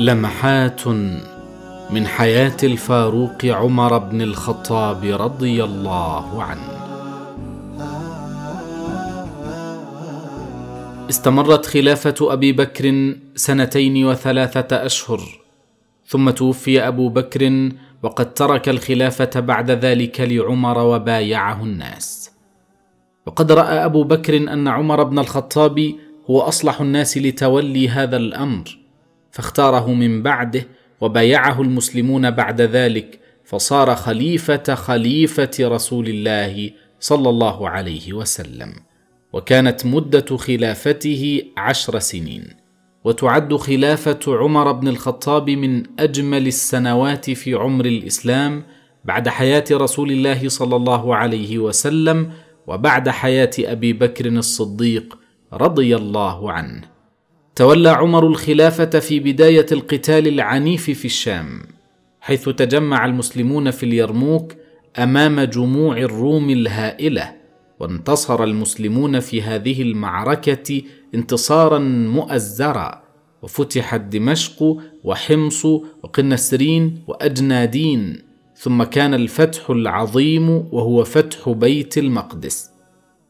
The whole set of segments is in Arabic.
لمحات من حياه الفاروق عمر بن الخطاب رضي الله عنه استمرت خلافه ابي بكر سنتين وثلاثه اشهر ثم توفي ابو بكر وقد ترك الخلافه بعد ذلك لعمر وبايعه الناس وقد راى ابو بكر ان عمر بن الخطاب هو اصلح الناس لتولي هذا الامر فاختاره من بعده وبايعه المسلمون بعد ذلك فصار خليفه خليفه رسول الله صلى الله عليه وسلم وكانت مده خلافته عشر سنين وتعد خلافه عمر بن الخطاب من اجمل السنوات في عمر الاسلام بعد حياه رسول الله صلى الله عليه وسلم وبعد حياه ابي بكر الصديق رضي الله عنه تولى عمر الخلافه في بدايه القتال العنيف في الشام حيث تجمع المسلمون في اليرموك امام جموع الروم الهائله وانتصر المسلمون في هذه المعركه انتصارا مؤزرا وفتحت دمشق وحمص وقنسرين واجنادين ثم كان الفتح العظيم وهو فتح بيت المقدس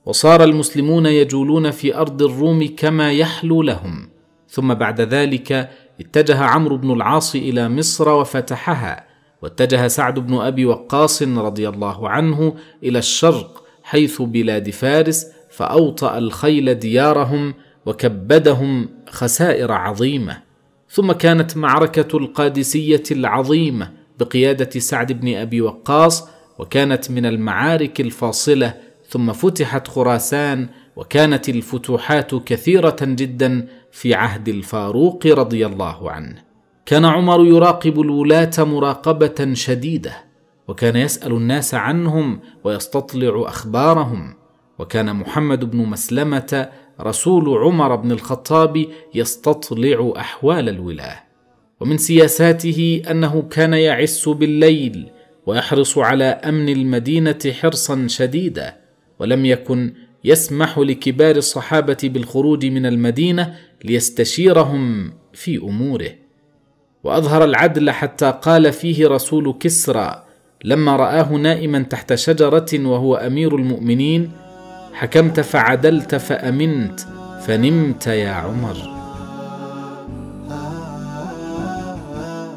وصار المسلمون يجولون في ارض الروم كما يحلو لهم ثم بعد ذلك اتجه عمرو بن العاص الى مصر وفتحها واتجه سعد بن ابي وقاص رضي الله عنه الى الشرق حيث بلاد فارس فاوطا الخيل ديارهم وكبدهم خسائر عظيمه ثم كانت معركه القادسيه العظيمه بقياده سعد بن ابي وقاص وكانت من المعارك الفاصله ثم فتحت خراسان وكانت الفتوحات كثيره جدا في عهد الفاروق رضي الله عنه كان عمر يراقب الولاه مراقبه شديده وكان يسال الناس عنهم ويستطلع اخبارهم وكان محمد بن مسلمه رسول عمر بن الخطاب يستطلع احوال الولاه ومن سياساته انه كان يعس بالليل ويحرص على امن المدينه حرصا شديدا ولم يكن يسمح لكبار الصحابه بالخروج من المدينه ليستشيرهم في اموره واظهر العدل حتى قال فيه رسول كسرى لما راه نائما تحت شجره وهو امير المؤمنين حكمت فعدلت فامنت فنمت يا عمر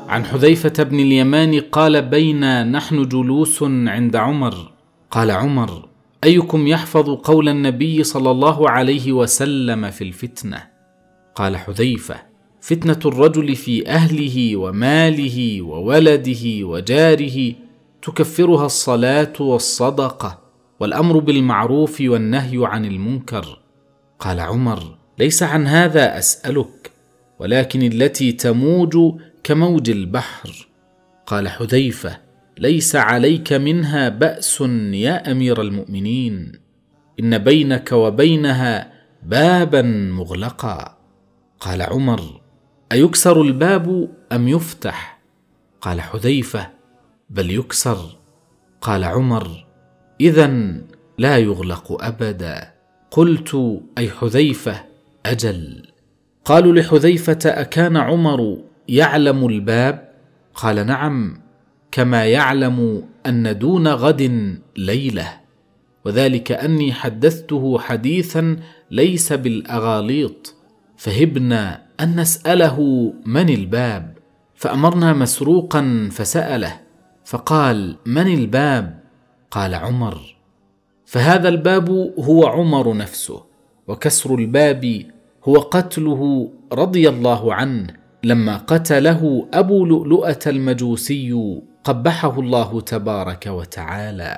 عن حذيفه بن اليمان قال بينا نحن جلوس عند عمر قال عمر ايكم يحفظ قول النبي صلى الله عليه وسلم في الفتنه قال حذيفه فتنه الرجل في اهله وماله وولده وجاره تكفرها الصلاه والصدقه والامر بالمعروف والنهي عن المنكر قال عمر ليس عن هذا اسالك ولكن التي تموج كموج البحر قال حذيفه ليس عليك منها باس يا امير المؤمنين ان بينك وبينها بابا مغلقا قال عمر ايكسر الباب ام يفتح قال حذيفه بل يكسر قال عمر اذا لا يغلق ابدا قلت اي حذيفه اجل قالوا لحذيفه اكان عمر يعلم الباب قال نعم كما يعلم ان دون غد ليله وذلك اني حدثته حديثا ليس بالاغاليط فهبنا ان نساله من الباب فامرنا مسروقا فساله فقال من الباب قال عمر فهذا الباب هو عمر نفسه وكسر الباب هو قتله رضي الله عنه لما قتله ابو لؤلؤه المجوسي قبحه الله تبارك وتعالى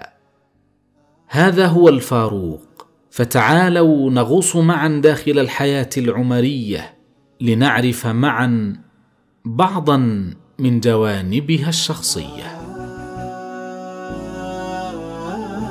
هذا هو الفاروق فتعالوا نغوص معا داخل الحياه العمريه لنعرف معا بعضا من جوانبها الشخصيه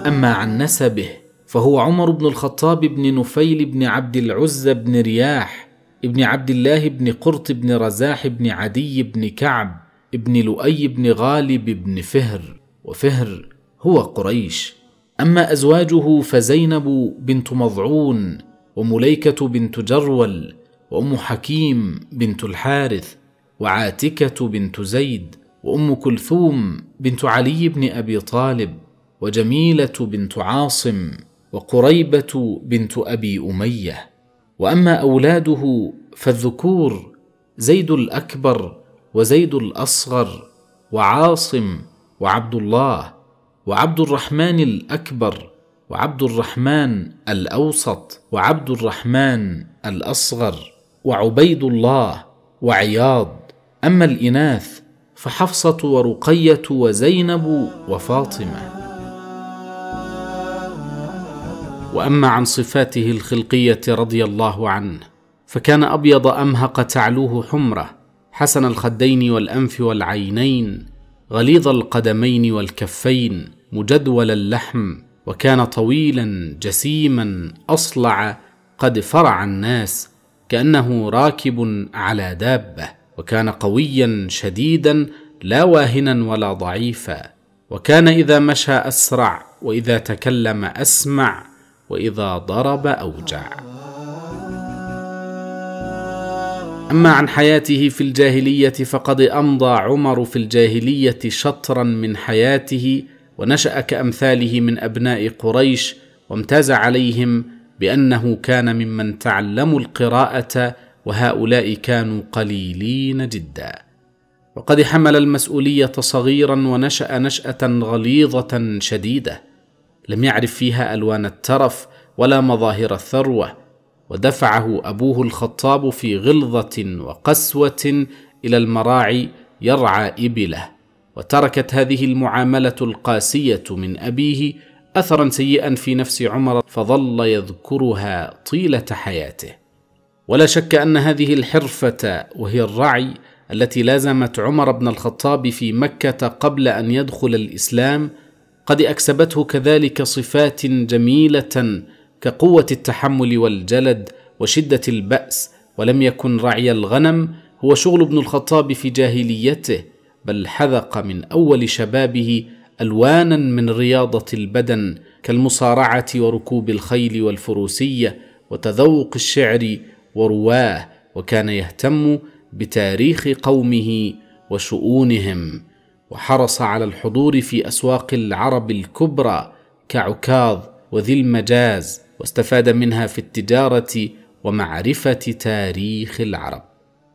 اما عن نسبه فهو عمر بن الخطاب بن نفيل بن عبد العزى بن رياح بن عبد الله بن قرط بن رزاح بن عدي بن كعب بن لؤي بن غالب بن فهر وفهر هو قريش اما ازواجه فزينب بنت مضعون ومليكه بنت جرول وام حكيم بنت الحارث وعاتكه بنت زيد وام كلثوم بنت علي بن ابي طالب وجميله بنت عاصم وقريبه بنت ابي اميه واما اولاده فالذكور زيد الاكبر وزيد الاصغر وعاصم وعبد الله وعبد الرحمن الاكبر وعبد الرحمن الاوسط وعبد الرحمن الاصغر وعبيد الله وعياض اما الاناث فحفصه ورقيه وزينب وفاطمه واما عن صفاته الخلقيه رضي الله عنه فكان ابيض امهق تعلوه حمره حسن الخدين والانف والعينين غليظ القدمين والكفين مجدول اللحم وكان طويلا جسيما اصلع قد فرع الناس كانه راكب على دابه وكان قويا شديدا لا واهنا ولا ضعيفا وكان اذا مشى اسرع واذا تكلم اسمع واذا ضرب اوجع أما عن حياته في الجاهلية فقد أمضى عمر في الجاهلية شطرا من حياته ونشأ كأمثاله من أبناء قريش وامتاز عليهم بأنه كان ممن تعلموا القراءة وهؤلاء كانوا قليلين جدا وقد حمل المسؤولية صغيرا ونشأ نشأة غليظة شديدة لم يعرف فيها ألوان الترف ولا مظاهر الثروة ودفعه ابوه الخطاب في غلظه وقسوه الى المراعي يرعى ابله وتركت هذه المعامله القاسيه من ابيه اثرا سيئا في نفس عمر فظل يذكرها طيله حياته ولا شك ان هذه الحرفه وهي الرعي التي لازمت عمر بن الخطاب في مكه قبل ان يدخل الاسلام قد اكسبته كذلك صفات جميله كقوه التحمل والجلد وشده الباس ولم يكن رعي الغنم هو شغل ابن الخطاب في جاهليته بل حذق من اول شبابه الوانا من رياضه البدن كالمصارعه وركوب الخيل والفروسيه وتذوق الشعر ورواه وكان يهتم بتاريخ قومه وشؤونهم وحرص على الحضور في اسواق العرب الكبرى كعكاظ وذي المجاز واستفاد منها في التجارة ومعرفة تاريخ العرب.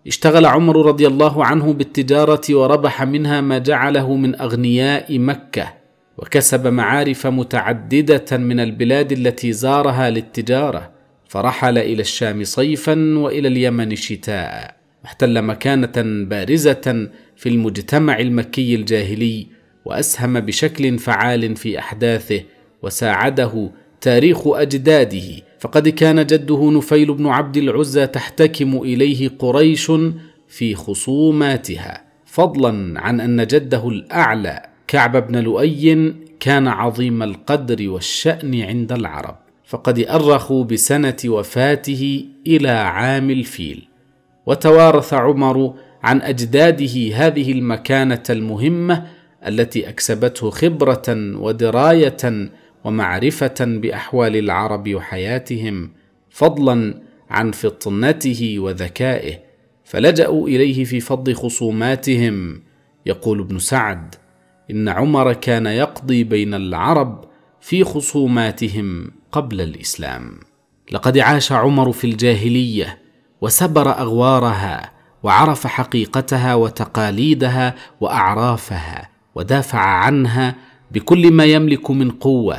اشتغل عمر رضي الله عنه بالتجارة وربح منها ما جعله من أغنياء مكة، وكسب معارف متعددة من البلاد التي زارها للتجارة، فرحل إلى الشام صيفا وإلى اليمن شتاء، واحتل مكانة بارزة في المجتمع المكي الجاهلي، وأسهم بشكل فعال في أحداثه، وساعده تاريخ اجداده فقد كان جده نفيل بن عبد العزى تحتكم اليه قريش في خصوماتها فضلا عن ان جده الاعلى كعب بن لؤي كان عظيم القدر والشان عند العرب فقد ارخوا بسنه وفاته الى عام الفيل وتوارث عمر عن اجداده هذه المكانه المهمه التي اكسبته خبره ودرايه ومعرفه باحوال العرب وحياتهم فضلا عن فطنته وذكائه فلجاوا اليه في فض خصوماتهم يقول ابن سعد ان عمر كان يقضي بين العرب في خصوماتهم قبل الاسلام لقد عاش عمر في الجاهليه وسبر اغوارها وعرف حقيقتها وتقاليدها واعرافها ودافع عنها بكل ما يملك من قوه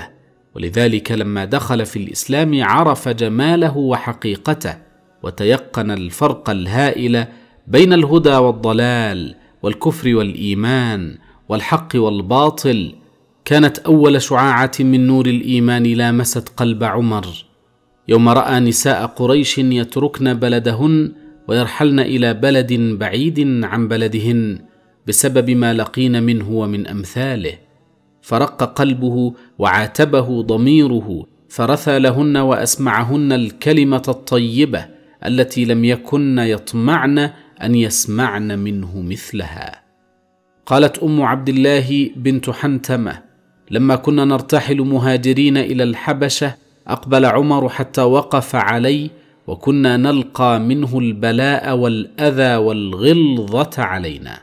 ولذلك لما دخل في الاسلام عرف جماله وحقيقته وتيقن الفرق الهائل بين الهدى والضلال والكفر والايمان والحق والباطل كانت اول شعاعه من نور الايمان لامست قلب عمر يوم راى نساء قريش يتركن بلدهن ويرحلن الى بلد بعيد عن بلدهن بسبب ما لقين منه ومن امثاله فرق قلبه وعاتبه ضميره فرثى لهن واسمعهن الكلمه الطيبه التي لم يكن يطمعن ان يسمعن منه مثلها قالت ام عبد الله بنت حنتمه لما كنا نرتحل مهاجرين الى الحبشه اقبل عمر حتى وقف علي وكنا نلقى منه البلاء والاذى والغلظه علينا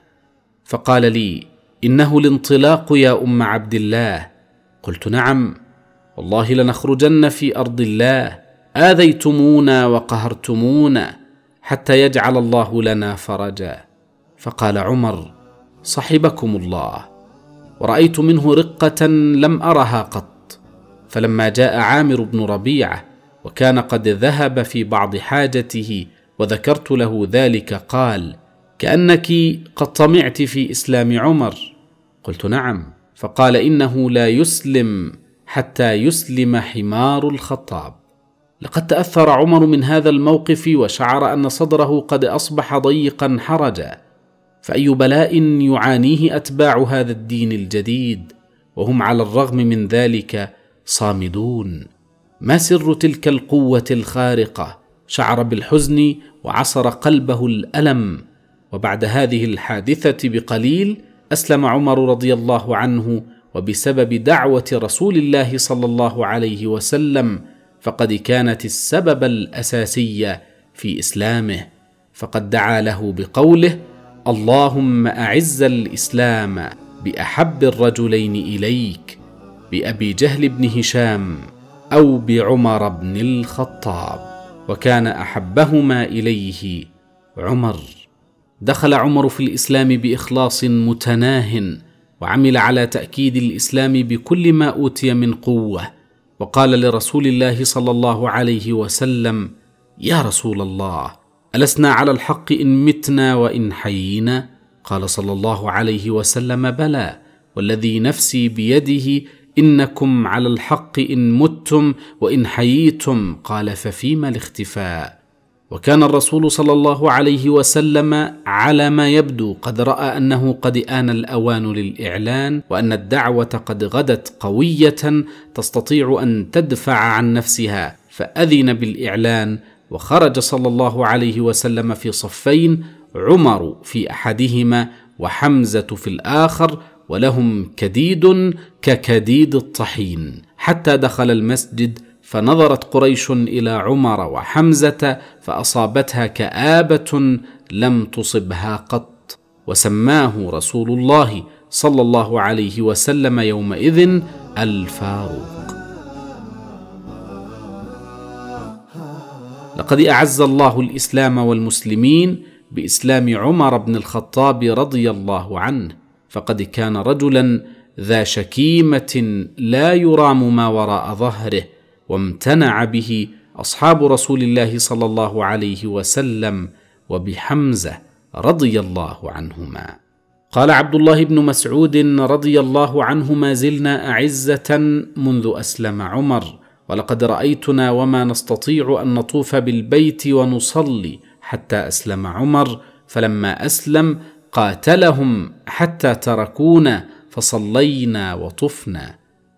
فقال لي انه الانطلاق يا ام عبد الله قلت نعم والله لنخرجن في ارض الله اذيتمونا وقهرتمونا حتى يجعل الله لنا فرجا فقال عمر صحبكم الله ورايت منه رقه لم ارها قط فلما جاء عامر بن ربيعه وكان قد ذهب في بعض حاجته وذكرت له ذلك قال كانك قد طمعت في اسلام عمر قلت نعم فقال انه لا يسلم حتى يسلم حمار الخطاب لقد تاثر عمر من هذا الموقف وشعر ان صدره قد اصبح ضيقا حرجا فاي بلاء يعانيه اتباع هذا الدين الجديد وهم على الرغم من ذلك صامدون ما سر تلك القوه الخارقه شعر بالحزن وعصر قلبه الالم وبعد هذه الحادثه بقليل اسلم عمر رضي الله عنه وبسبب دعوه رسول الله صلى الله عليه وسلم فقد كانت السبب الاساسي في اسلامه فقد دعا له بقوله اللهم اعز الاسلام باحب الرجلين اليك بابي جهل بن هشام او بعمر بن الخطاب وكان احبهما اليه عمر دخل عمر في الاسلام باخلاص متناه وعمل على تاكيد الاسلام بكل ما اوتي من قوه وقال لرسول الله صلى الله عليه وسلم يا رسول الله السنا على الحق ان متنا وان حيينا قال صلى الله عليه وسلم بلى والذي نفسي بيده انكم على الحق ان متم وان حييتم قال ففيما الاختفاء وكان الرسول صلى الله عليه وسلم على ما يبدو قد راى انه قد ان الاوان للاعلان وان الدعوه قد غدت قويه تستطيع ان تدفع عن نفسها فاذن بالاعلان وخرج صلى الله عليه وسلم في صفين عمر في احدهما وحمزه في الاخر ولهم كديد ككديد الطحين حتى دخل المسجد فنظرت قريش الى عمر وحمزه فاصابتها كابه لم تصبها قط وسماه رسول الله صلى الله عليه وسلم يومئذ الفاروق لقد اعز الله الاسلام والمسلمين باسلام عمر بن الخطاب رضي الله عنه فقد كان رجلا ذا شكيمه لا يرام ما وراء ظهره وامتنع به اصحاب رسول الله صلى الله عليه وسلم وبحمزه رضي الله عنهما قال عبد الله بن مسعود رضي الله عنه ما زلنا اعزه منذ اسلم عمر ولقد رايتنا وما نستطيع ان نطوف بالبيت ونصلي حتى اسلم عمر فلما اسلم قاتلهم حتى تركونا فصلينا وطفنا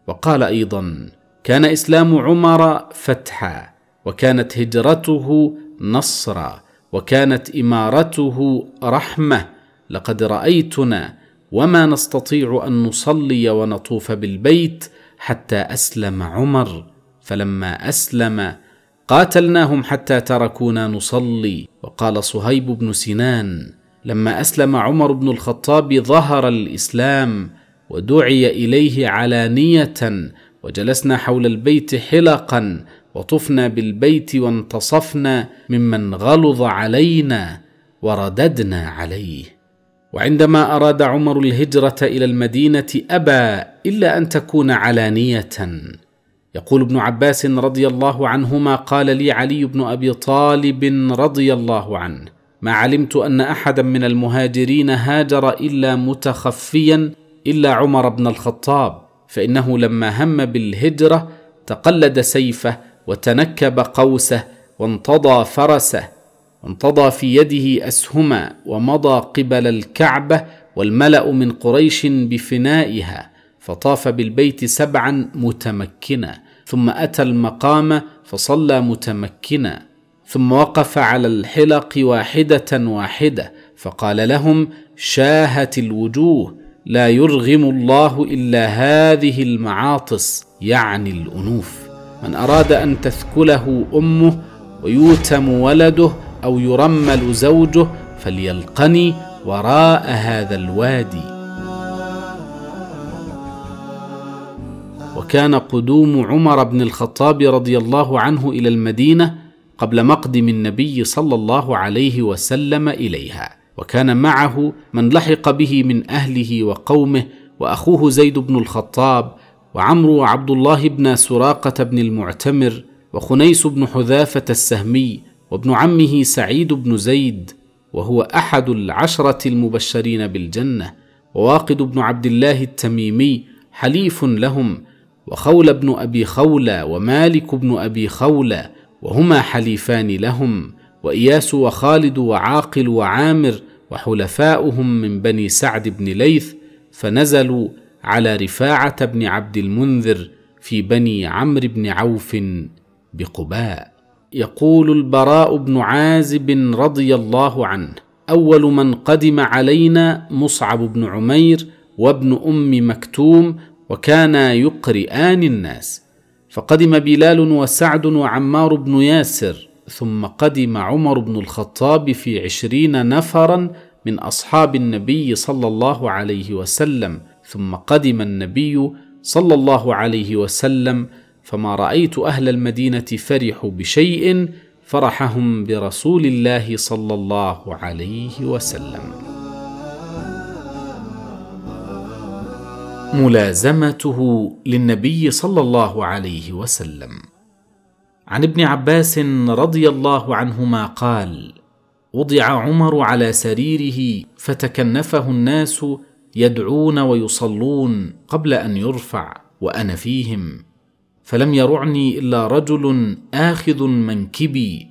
وقال ايضا كان اسلام عمر فتحا وكانت هجرته نصرا وكانت امارته رحمه لقد رايتنا وما نستطيع ان نصلي ونطوف بالبيت حتى اسلم عمر فلما اسلم قاتلناهم حتى تركونا نصلي وقال صهيب بن سنان لما اسلم عمر بن الخطاب ظهر الاسلام ودعي اليه علانيه وجلسنا حول البيت حلقا وطفنا بالبيت وانتصفنا ممن غلظ علينا ورددنا عليه وعندما اراد عمر الهجره الى المدينه ابى الا ان تكون علانيه يقول ابن عباس رضي الله عنهما قال لي علي بن ابي طالب رضي الله عنه ما علمت ان احدا من المهاجرين هاجر الا متخفيا الا عمر بن الخطاب فانه لما هم بالهجره تقلد سيفه وتنكب قوسه وانتضى فرسه وانتضى في يده اسهما ومضى قبل الكعبه والملا من قريش بفنائها فطاف بالبيت سبعا متمكنا ثم اتى المقام فصلى متمكنا ثم وقف على الحلق واحده واحده فقال لهم شاهت الوجوه لا يرغم الله الا هذه المعاطس يعني الانوف من اراد ان تثكله امه ويوتم ولده او يرمل زوجه فليلقني وراء هذا الوادي وكان قدوم عمر بن الخطاب رضي الله عنه الى المدينه قبل مقدم النبي صلى الله عليه وسلم اليها وكان معه من لحق به من اهله وقومه واخوه زيد بن الخطاب وعمرو وعبد الله بن سراقه بن المعتمر وخنيس بن حذافه السهمي وابن عمه سعيد بن زيد وهو احد العشره المبشرين بالجنه وواقد بن عبد الله التميمي حليف لهم وخول بن ابي خولى ومالك بن ابي خولى وهما حليفان لهم واياس وخالد وعاقل وعامر وحلفاؤهم من بني سعد بن ليث فنزلوا على رفاعه بن عبد المنذر في بني عمرو بن عوف بقباء يقول البراء بن عازب رضي الله عنه اول من قدم علينا مصعب بن عمير وابن ام مكتوم وكانا يقرئان الناس فقدم بلال وسعد وعمار بن ياسر ثم قدم عمر بن الخطاب في عشرين نفرا من اصحاب النبي صلى الله عليه وسلم ثم قدم النبي صلى الله عليه وسلم فما رايت اهل المدينه فرحوا بشيء فرحهم برسول الله صلى الله عليه وسلم ملازمته للنبي صلى الله عليه وسلم عن ابن عباس رضي الله عنهما قال وضع عمر على سريره فتكنفه الناس يدعون ويصلون قبل ان يرفع وانا فيهم فلم يرعني الا رجل اخذ منكبي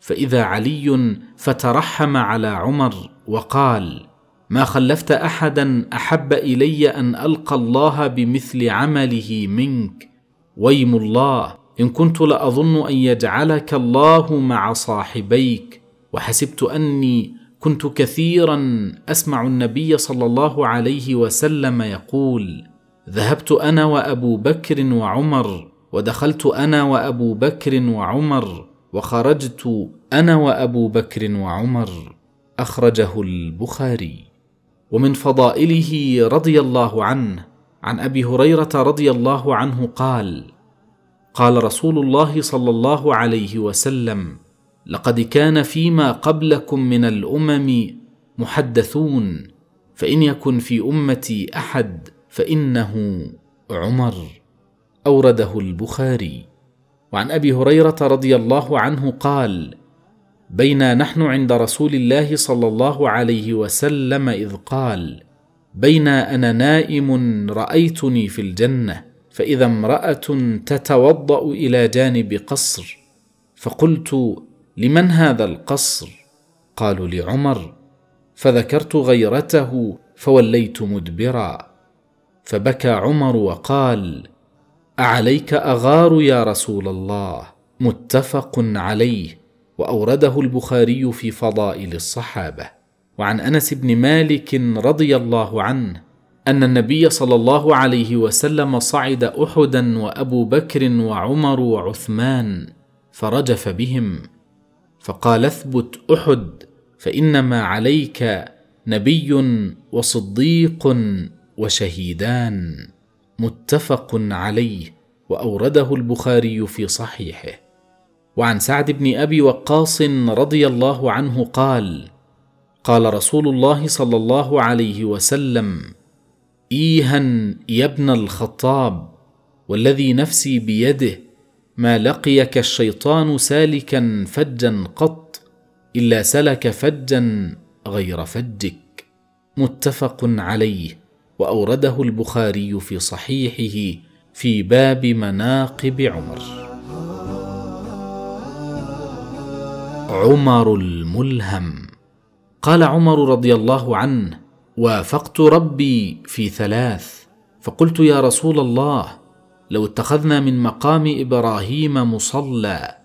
فاذا علي فترحم على عمر وقال ما خلفت احدا احب الي ان القى الله بمثل عمله منك ويم الله ان كنت لاظن ان يجعلك الله مع صاحبيك وحسبت اني كنت كثيرا اسمع النبي صلى الله عليه وسلم يقول ذهبت انا وابو بكر وعمر ودخلت انا وابو بكر وعمر وخرجت انا وابو بكر وعمر اخرجه البخاري ومن فضائله رضي الله عنه عن ابي هريره رضي الله عنه قال قال رسول الله صلى الله عليه وسلم لقد كان فيما قبلكم من الامم محدثون فان يكن في امتي احد فانه عمر اورده البخاري وعن ابي هريره رضي الله عنه قال بينا نحن عند رسول الله صلى الله عليه وسلم اذ قال بينا انا نائم رايتني في الجنه فاذا امراه تتوضا الى جانب قصر فقلت لمن هذا القصر قالوا لعمر فذكرت غيرته فوليت مدبرا فبكى عمر وقال اعليك اغار يا رسول الله متفق عليه واورده البخاري في فضائل الصحابه وعن انس بن مالك رضي الله عنه ان النبي صلى الله عليه وسلم صعد احدا وابو بكر وعمر وعثمان فرجف بهم فقال اثبت احد فانما عليك نبي وصديق وشهيدان متفق عليه واورده البخاري في صحيحه وعن سعد بن ابي وقاص رضي الله عنه قال قال رسول الله صلى الله عليه وسلم ايها يا ابن الخطاب والذي نفسي بيده ما لقيك الشيطان سالكا فجا قط الا سلك فجا غير فجك متفق عليه واورده البخاري في صحيحه في باب مناقب عمر عمر الملهم قال عمر رضي الله عنه وافقت ربي في ثلاث فقلت يا رسول الله لو اتخذنا من مقام ابراهيم مصلى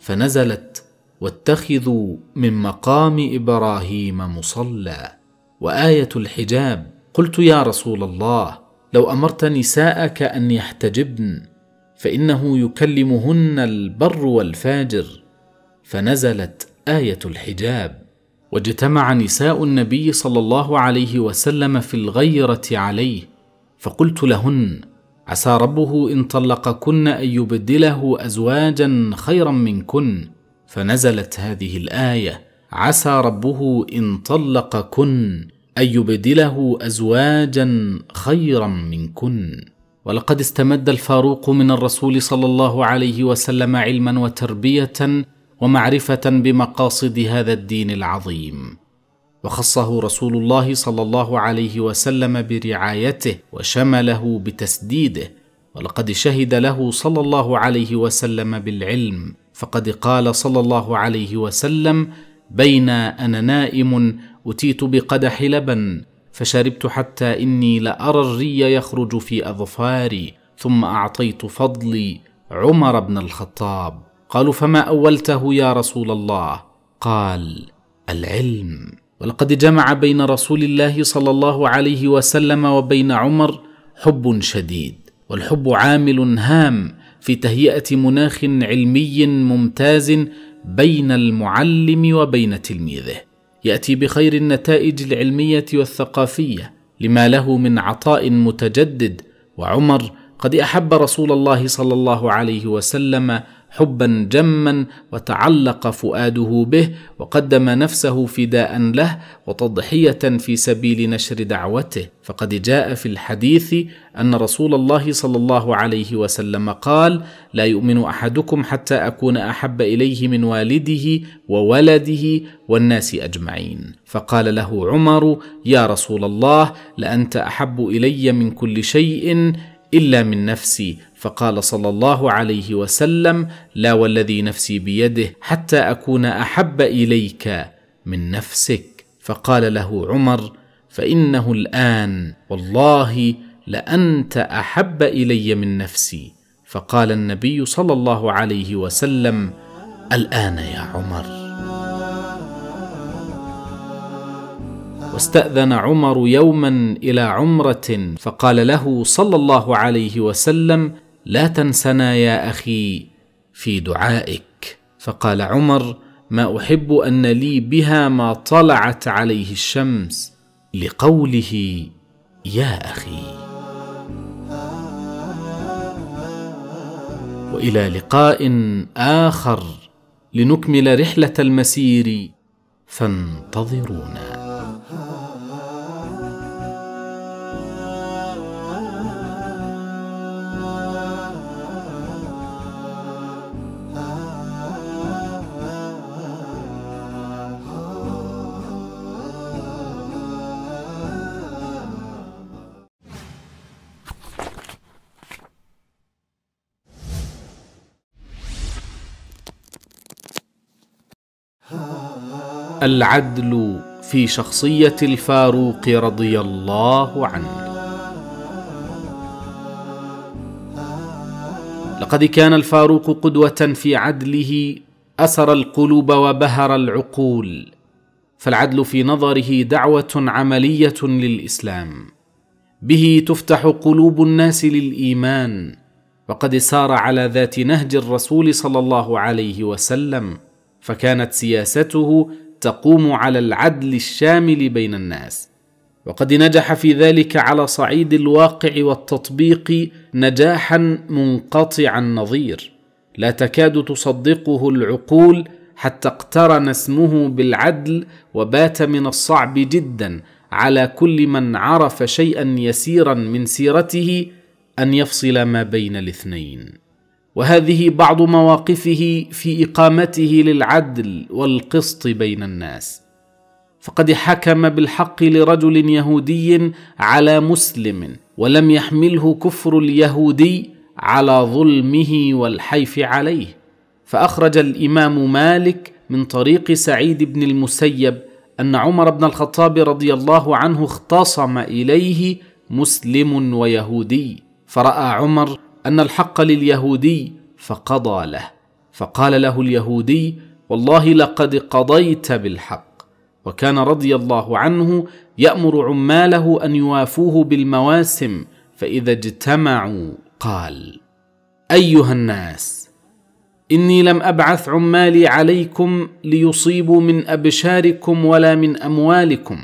فنزلت واتخذوا من مقام ابراهيم مصلى وايه الحجاب قلت يا رسول الله لو امرت نساءك ان يحتجبن فانه يكلمهن البر والفاجر فنزلت ايه الحجاب واجتمع نساء النبي صلى الله عليه وسلم في الغيره عليه فقلت لهن عسى ربه ان طلقكن ان يبدله ازواجا خيرا منكن فنزلت هذه الايه عسى ربه ان طلقكن ان يبدله ازواجا خيرا منكن ولقد استمد الفاروق من الرسول صلى الله عليه وسلم علما وتربيه ومعرفه بمقاصد هذا الدين العظيم وخصه رسول الله صلى الله عليه وسلم برعايته وشمله بتسديده ولقد شهد له صلى الله عليه وسلم بالعلم فقد قال صلى الله عليه وسلم بين انا نائم اتيت بقدح لبن فشربت حتى اني لارى الري يخرج في اظفاري ثم اعطيت فضلي عمر بن الخطاب قالوا فما اولته يا رسول الله قال العلم ولقد جمع بين رسول الله صلى الله عليه وسلم وبين عمر حب شديد والحب عامل هام في تهيئه مناخ علمي ممتاز بين المعلم وبين تلميذه ياتي بخير النتائج العلميه والثقافيه لما له من عطاء متجدد وعمر قد احب رسول الله صلى الله عليه وسلم حبا جما وتعلق فؤاده به وقدم نفسه فداء له وتضحيه في سبيل نشر دعوته فقد جاء في الحديث ان رسول الله صلى الله عليه وسلم قال لا يؤمن احدكم حتى اكون احب اليه من والده وولده والناس اجمعين فقال له عمر يا رسول الله لانت احب الي من كل شيء الا من نفسي فقال صلى الله عليه وسلم لا والذي نفسي بيده حتى اكون احب اليك من نفسك فقال له عمر فانه الان والله لانت احب الي من نفسي فقال النبي صلى الله عليه وسلم الان يا عمر واستاذن عمر يوما الى عمره فقال له صلى الله عليه وسلم لا تنسنا يا اخي في دعائك فقال عمر ما احب ان لي بها ما طلعت عليه الشمس لقوله يا اخي والى لقاء اخر لنكمل رحله المسير فانتظرونا العدل في شخصيه الفاروق رضي الله عنه لقد كان الفاروق قدوه في عدله اسر القلوب وبهر العقول فالعدل في نظره دعوه عمليه للاسلام به تفتح قلوب الناس للايمان وقد سار على ذات نهج الرسول صلى الله عليه وسلم فكانت سياسته تقوم على العدل الشامل بين الناس وقد نجح في ذلك على صعيد الواقع والتطبيق نجاحا منقطع النظير لا تكاد تصدقه العقول حتى اقترن اسمه بالعدل وبات من الصعب جدا على كل من عرف شيئا يسيرا من سيرته ان يفصل ما بين الاثنين وهذه بعض مواقفه في اقامته للعدل والقسط بين الناس فقد حكم بالحق لرجل يهودي على مسلم ولم يحمله كفر اليهودي على ظلمه والحيف عليه فاخرج الامام مالك من طريق سعيد بن المسيب ان عمر بن الخطاب رضي الله عنه اختصم اليه مسلم ويهودي فراى عمر ان الحق لليهودي فقضى له فقال له اليهودي والله لقد قضيت بالحق وكان رضي الله عنه يامر عماله ان يوافوه بالمواسم فاذا اجتمعوا قال ايها الناس اني لم ابعث عمالي عليكم ليصيبوا من ابشاركم ولا من اموالكم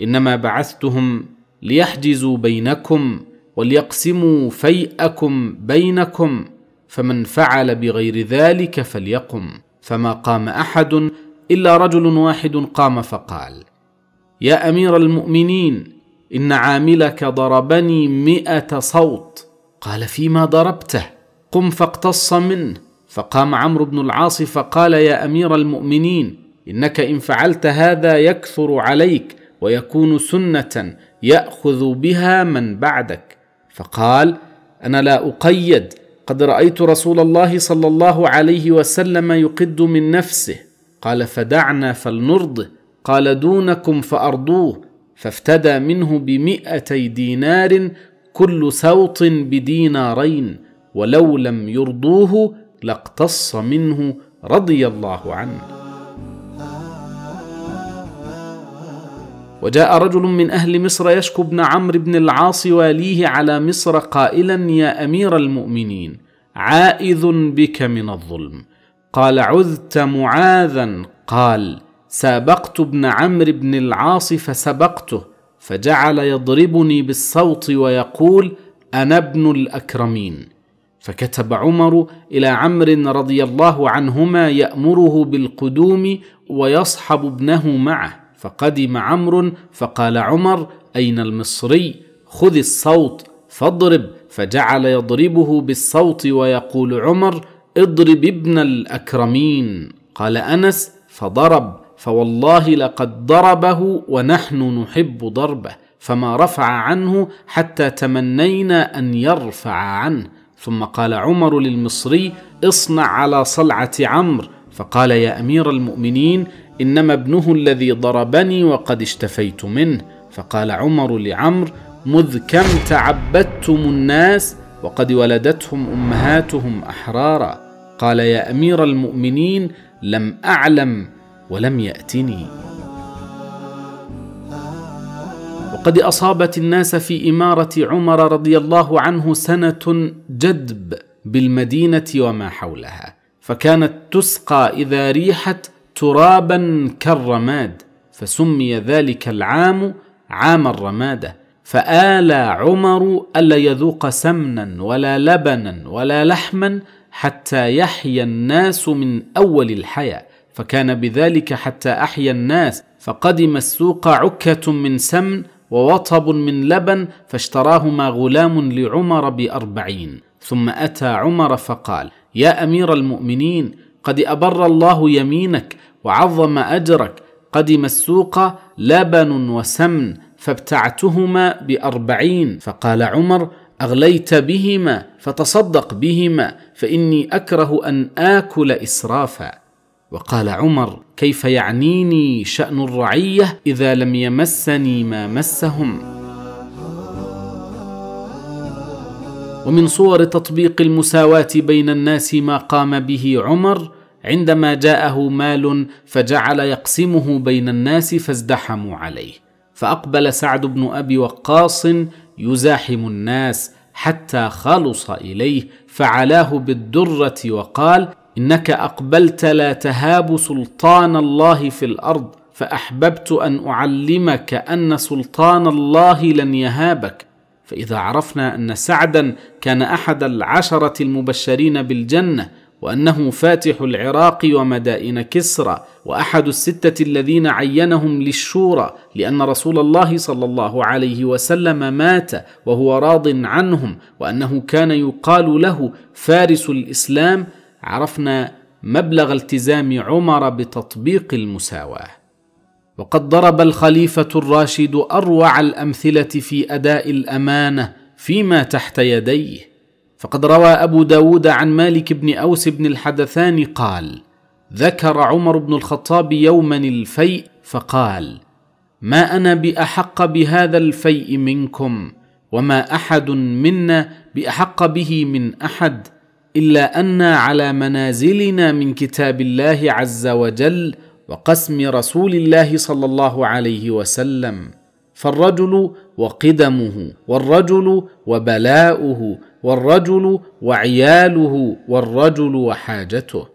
انما بعثتهم ليحجزوا بينكم وليقسموا فيئكم بينكم فمن فعل بغير ذلك فليقم فما قام احد الا رجل واحد قام فقال يا امير المؤمنين ان عاملك ضربني مئه صوت قال فيما ضربته قم فاقتص منه فقام عمرو بن العاص فقال يا امير المؤمنين انك ان فعلت هذا يكثر عليك ويكون سنه ياخذ بها من بعدك فقال انا لا اقيد قد رايت رسول الله صلى الله عليه وسلم يقد من نفسه قال فدعنا فلنرضه قال دونكم فارضوه فافتدى منه بمئتي دينار كل سوط بدينارين ولو لم يرضوه لاقتص منه رضي الله عنه وجاء رجل من أهل مصر يشكو ابن عمرو بن العاص واليه على مصر قائلا يا أمير المؤمنين عائذ بك من الظلم قال عذت معاذا قال سابقت ابن عمرو بن العاص فسبقته فجعل يضربني بالصوت ويقول انا ابن الاكرمين فكتب عمر الى عمرو رضي الله عنهما يامره بالقدوم ويصحب ابنه معه فقدم عمرو فقال عمر اين المصري خذ الصوت فاضرب فجعل يضربه بالصوت ويقول عمر اضرب ابن الاكرمين قال انس فضرب فوالله لقد ضربه ونحن نحب ضربه فما رفع عنه حتى تمنينا ان يرفع عنه ثم قال عمر للمصري اصنع على صلعه عمرو فقال يا امير المؤمنين انما ابنه الذي ضربني وقد اشتفيت منه فقال عمر لعمرو مذ كم تعبدتم الناس وقد ولدتهم امهاتهم احرارا قال يا امير المؤمنين لم اعلم ولم ياتني وقد اصابت الناس في اماره عمر رضي الله عنه سنه جدب بالمدينه وما حولها فكانت تسقى اذا ريحت ترابا كالرماد فسمي ذلك العام عام الرماده فآلى عمر ألا يذوق سمنا ولا لبنا ولا لحما حتى يحيا الناس من أول الحياة فكان بذلك حتى أحيا الناس فقدم السوق عكة من سمن ووطب من لبن فاشتراهما غلام لعمر بأربعين ثم أتى عمر فقال يا أمير المؤمنين قد أبر الله يمينك وعظم أجرك قدم السوق لبن وسمن فابتعتهما بأربعين فقال عمر أغليت بهما فتصدق بهما فإني أكره أن آكل إسرافا وقال عمر كيف يعنيني شأن الرعية إذا لم يمسني ما مسهم ومن صور تطبيق المساواة بين الناس ما قام به عمر عندما جاءه مال فجعل يقسمه بين الناس فازدحموا عليه فاقبل سعد بن ابي وقاص يزاحم الناس حتى خلص اليه فعلاه بالدره وقال انك اقبلت لا تهاب سلطان الله في الارض فاحببت ان اعلمك ان سلطان الله لن يهابك فاذا عرفنا ان سعدا كان احد العشره المبشرين بالجنه وانه فاتح العراق ومدائن كسرى واحد السته الذين عينهم للشورى لان رسول الله صلى الله عليه وسلم مات وهو راض عنهم وانه كان يقال له فارس الاسلام عرفنا مبلغ التزام عمر بتطبيق المساواه وقد ضرب الخليفه الراشد اروع الامثله في اداء الامانه فيما تحت يديه فقد روى أبو داود عن مالك بن أوس بن الحدثان قال ذكر عمر بن الخطاب يوما الفيء فقال ما أنا بأحق بهذا الفيء منكم وما أحد منا بأحق به من أحد إلا أن على منازلنا من كتاب الله عز وجل وقسم رسول الله صلى الله عليه وسلم فالرجل وقدمه والرجل وبلاؤه والرجل وعياله والرجل وحاجته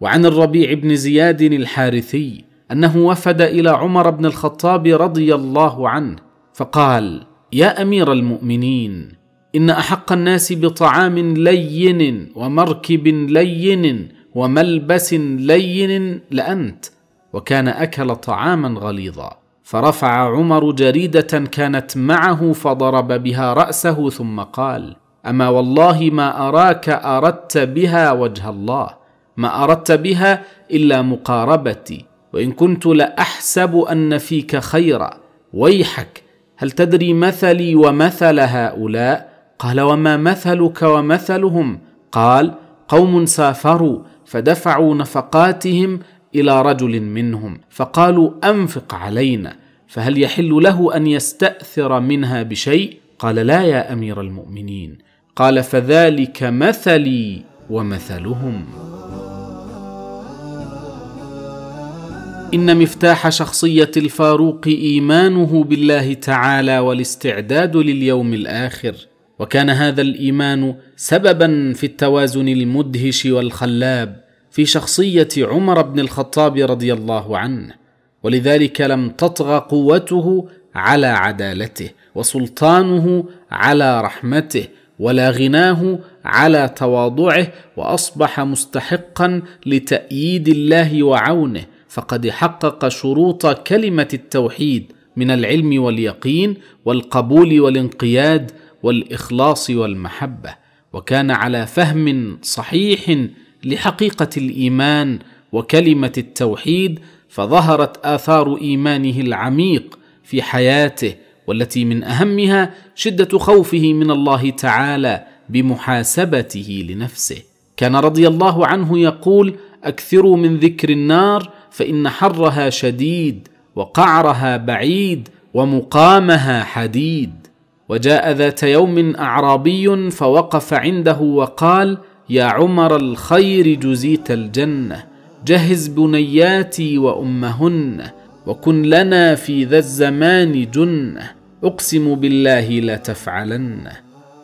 وعن الربيع بن زياد الحارثي انه وفد الى عمر بن الخطاب رضي الله عنه فقال يا امير المؤمنين ان احق الناس بطعام لين ومركب لين وملبس لين لانت وكان اكل طعاما غليظا فرفع عمر جريده كانت معه فضرب بها راسه ثم قال اما والله ما اراك اردت بها وجه الله ما اردت بها الا مقاربتي وان كنت لاحسب ان فيك خيرا ويحك هل تدري مثلي ومثل هؤلاء قال وما مثلك ومثلهم قال قوم سافروا فدفعوا نفقاتهم الى رجل منهم فقالوا انفق علينا فهل يحل له ان يستاثر منها بشيء قال لا يا امير المؤمنين قال فذلك مثلي ومثلهم ان مفتاح شخصيه الفاروق ايمانه بالله تعالى والاستعداد لليوم الاخر وكان هذا الايمان سببا في التوازن المدهش والخلاب في شخصيه عمر بن الخطاب رضي الله عنه ولذلك لم تطغى قوته على عدالته وسلطانه على رحمته ولا غناه على تواضعه واصبح مستحقا لتاييد الله وعونه فقد حقق شروط كلمه التوحيد من العلم واليقين والقبول والانقياد والاخلاص والمحبه وكان على فهم صحيح لحقيقه الايمان وكلمه التوحيد فظهرت اثار ايمانه العميق في حياته والتي من اهمها شده خوفه من الله تعالى بمحاسبته لنفسه كان رضي الله عنه يقول اكثروا من ذكر النار فان حرها شديد وقعرها بعيد ومقامها حديد وجاء ذات يوم اعرابي فوقف عنده وقال يا عمر الخير جزيت الجنه جهز بنياتي وامهن وكن لنا في ذا الزمان جنه اقسم بالله لا تفعلن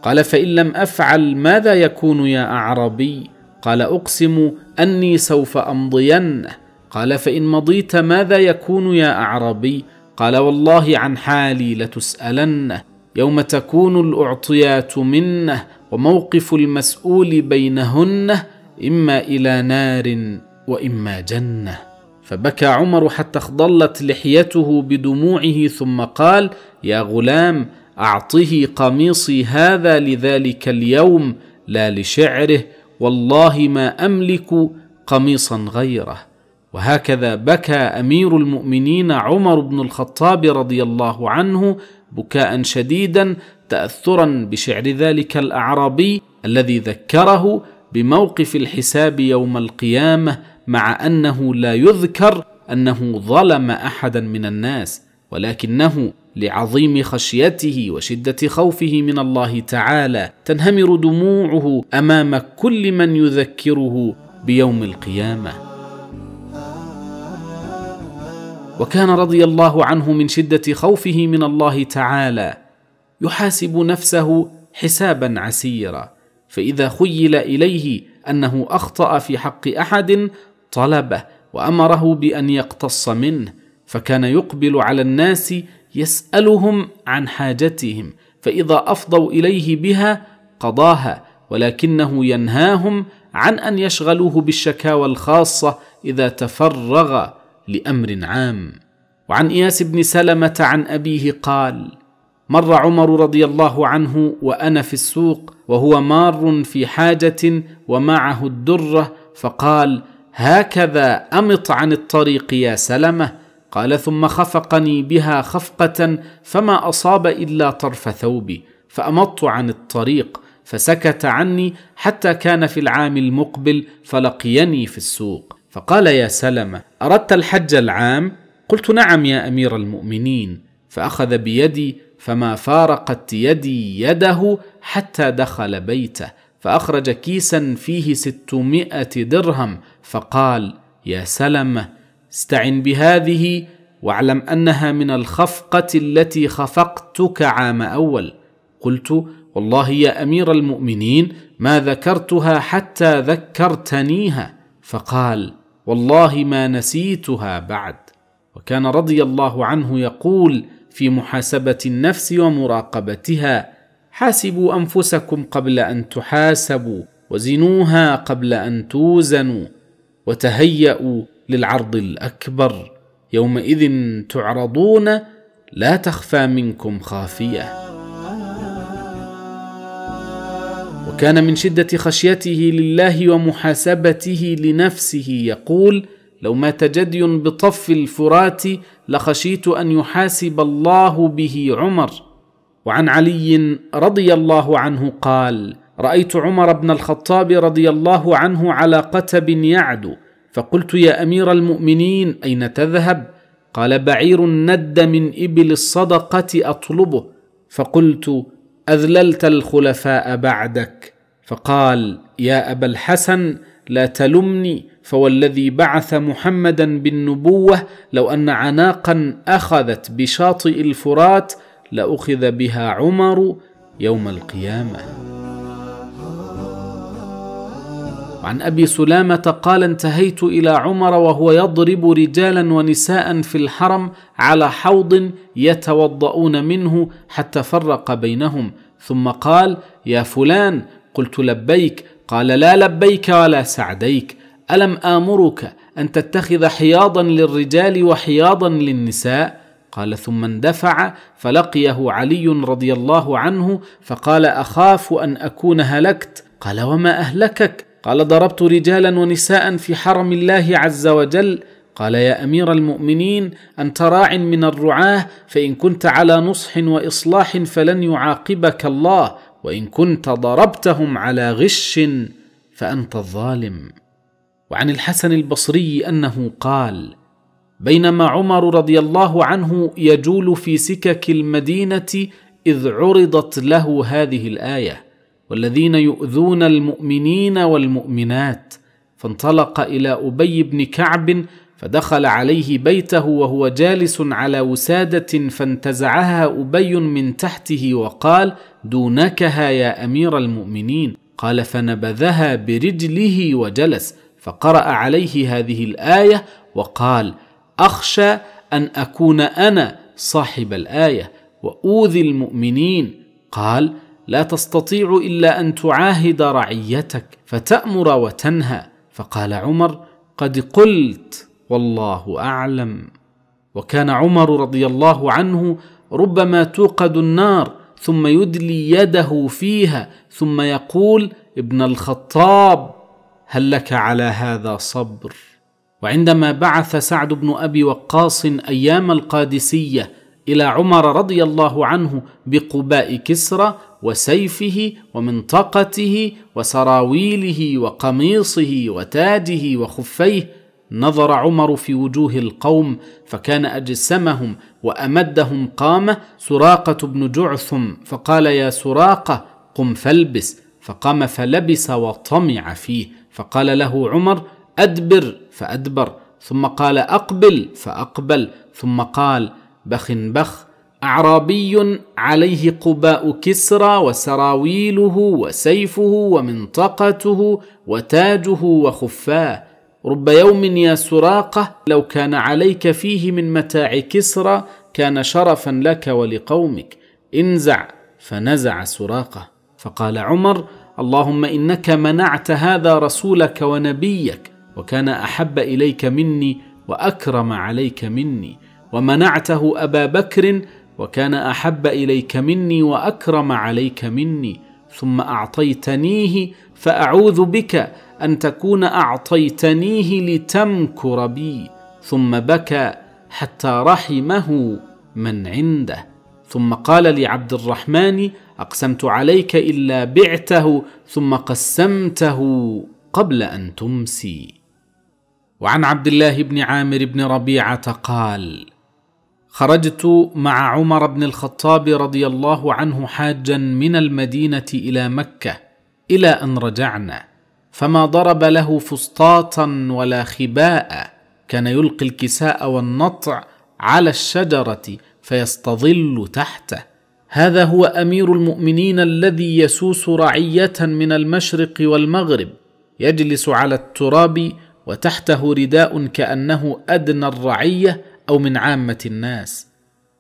قال فان لم افعل ماذا يكون يا أعربي قال اقسم اني سوف امضين قال فان مضيت ماذا يكون يا أعربي قال والله عن حالي لتسالن يوم تكون الاعطيات منه وموقف المسؤول بينهن اما الى نار واما جنه فبكى عمر حتى اخضلت لحيته بدموعه ثم قال يا غلام اعطه قميصي هذا لذلك اليوم لا لشعره والله ما املك قميصا غيره وهكذا بكى امير المؤمنين عمر بن الخطاب رضي الله عنه بكاء شديدا تاثرا بشعر ذلك الاعرابي الذي ذكره بموقف الحساب يوم القيامه مع انه لا يذكر انه ظلم احدا من الناس ولكنه لعظيم خشيته وشده خوفه من الله تعالى تنهمر دموعه امام كل من يذكره بيوم القيامه وكان رضي الله عنه من شده خوفه من الله تعالى يحاسب نفسه حسابا عسيرا فاذا خيل اليه انه اخطا في حق احد طلبه وامره بان يقتص منه فكان يقبل على الناس يسالهم عن حاجتهم فاذا افضوا اليه بها قضاها ولكنه ينهاهم عن ان يشغلوه بالشكاوى الخاصه اذا تفرغ لامر عام وعن اياس بن سلمه عن ابيه قال مر عمر رضي الله عنه وانا في السوق وهو مار في حاجه ومعه الدره فقال هكذا امط عن الطريق يا سلمه قال ثم خفقني بها خفقه فما اصاب الا طرف ثوبي فامضت عن الطريق فسكت عني حتى كان في العام المقبل فلقيني في السوق فقال يا سلمه اردت الحج العام قلت نعم يا امير المؤمنين فاخذ بيدي فما فارقت يدي يده حتى دخل بيته فأخرج كيسا فيه ستمائة درهم فقال يا سلمة استعن بهذه واعلم أنها من الخفقة التي خفقتك عام أول قلت والله يا أمير المؤمنين ما ذكرتها حتى ذكرتنيها فقال والله ما نسيتها بعد وكان رضي الله عنه يقول في محاسبه النفس ومراقبتها حاسبوا انفسكم قبل ان تحاسبوا وزنوها قبل ان توزنوا وتهيأوا للعرض الأكبر يومئذ تعرضون لا تخفى منكم خافية وكان من شدة خشيته لله ومحاسبته لنفسه يقول لو مات جدي بطف الفرات لخشيت ان يحاسب الله به عمر وعن علي رضي الله عنه قال رايت عمر بن الخطاب رضي الله عنه على قتب يعدو فقلت يا امير المؤمنين اين تذهب قال بعير ند من ابل الصدقه اطلبه فقلت اذللت الخلفاء بعدك فقال يا ابا الحسن لا تلمني فوالذي بعث محمدا بالنبوه لو ان عناقا اخذت بشاطئ الفرات لاخذ بها عمر يوم القيامه عن ابي سلامه قال انتهيت الى عمر وهو يضرب رجالا ونساء في الحرم على حوض يتوضؤون منه حتى فرق بينهم ثم قال يا فلان قلت لبيك قال لا لبيك ولا سعديك الم امرك ان تتخذ حياضا للرجال وحياضا للنساء قال ثم اندفع فلقيه علي رضي الله عنه فقال اخاف ان اكون هلكت قال وما اهلكك قال ضربت رجالا ونساء في حرم الله عز وجل قال يا امير المؤمنين انت راع من الرعاه فان كنت على نصح واصلاح فلن يعاقبك الله وان كنت ضربتهم على غش فانت الظالم وعن الحسن البصري انه قال بينما عمر رضي الله عنه يجول في سكك المدينه اذ عرضت له هذه الايه والذين يؤذون المؤمنين والمؤمنات فانطلق الى ابي بن كعب فدخل عليه بيته وهو جالس على وساده فانتزعها ابي من تحته وقال دونكها يا امير المؤمنين قال فنبذها برجله وجلس فقرا عليه هذه الايه وقال اخشى ان اكون انا صاحب الايه واوذي المؤمنين قال لا تستطيع الا ان تعاهد رعيتك فتامر وتنهى فقال عمر قد قلت والله اعلم وكان عمر رضي الله عنه ربما توقد النار ثم يدلي يده فيها ثم يقول ابن الخطاب هل لك على هذا صبر وعندما بعث سعد بن ابي وقاص ايام القادسيه الى عمر رضي الله عنه بقباء كسرى وسيفه ومنطقته وسراويله وقميصه وتاجه وخفيه نظر عمر في وجوه القوم فكان اجسمهم وامدهم قامه سراقه بن جعثم فقال يا سراقه قم فالبس فقام فلبس وطمع فيه فقال له عمر ادبر فادبر ثم قال اقبل فاقبل ثم قال بخ بخ اعرابي عليه قباء كسرى وسراويله وسيفه ومنطقته وتاجه وخفاه رب يوم يا سراقه لو كان عليك فيه من متاع كسرى كان شرفا لك ولقومك انزع فنزع سراقه فقال عمر اللهم انك منعت هذا رسولك ونبيك وكان احب اليك مني واكرم عليك مني ومنعته ابا بكر وكان احب اليك مني واكرم عليك مني ثم اعطيتنيه فاعوذ بك ان تكون اعطيتنيه لتمكر بي ثم بكى حتى رحمه من عنده ثم قال لعبد الرحمن اقسمت عليك الا بعته ثم قسمته قبل ان تمسي وعن عبد الله بن عامر بن ربيعه قال خرجت مع عمر بن الخطاب رضي الله عنه حاجا من المدينه الى مكه الى ان رجعنا فما ضرب له فسطاطا ولا خباء كان يلقي الكساء والنطع على الشجره فيستظل تحته هذا هو امير المؤمنين الذي يسوس رعيه من المشرق والمغرب يجلس على التراب وتحته رداء كانه ادنى الرعيه او من عامه الناس